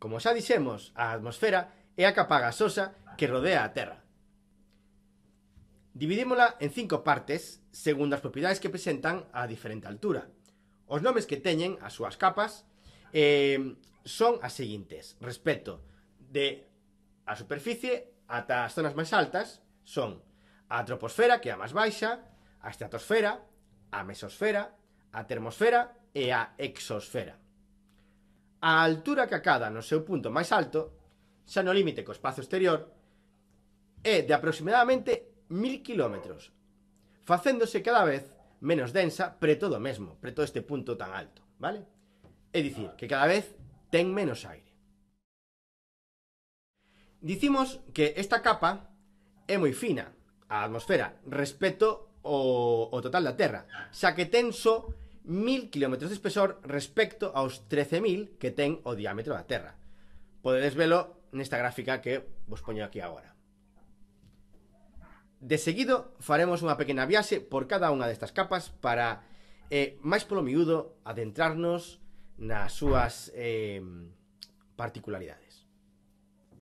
Como xa dixemos, a atmosfera é a capa gasosa que rodea a Terra. Dividímola en cinco partes, segundo as propiedades que presentan a diferente altura. Os nomes que teñen as súas capas eh, son as seguintes, respecto de a superficie ata as zonas máis altas son a troposfera, que é a máis baixa, a estratosfera, a mesosfera, a termosfera e a exosfera a altura que acada no seu punto máis alto, xa no límite co espazo exterior, é de aproximadamente 1000 km, facéndose cada vez menos densa preto do mesmo, preto deste punto tan alto, vale? É dicir, que cada vez ten menos aire. Dicimos que esta capa é moi fina, a atmosfera, respecto ao, ao total da Terra, xa que ten só 1000 km de espesor respecto aos 13.000 que ten o diámetro da Terra. Podedes velo nesta gráfica que vos poño aquí agora. De seguido faremos unha pequena viaxe por cada unha destas capas para, eh, máis polo miúdo, adentrarnos nas súas eh, particularidades.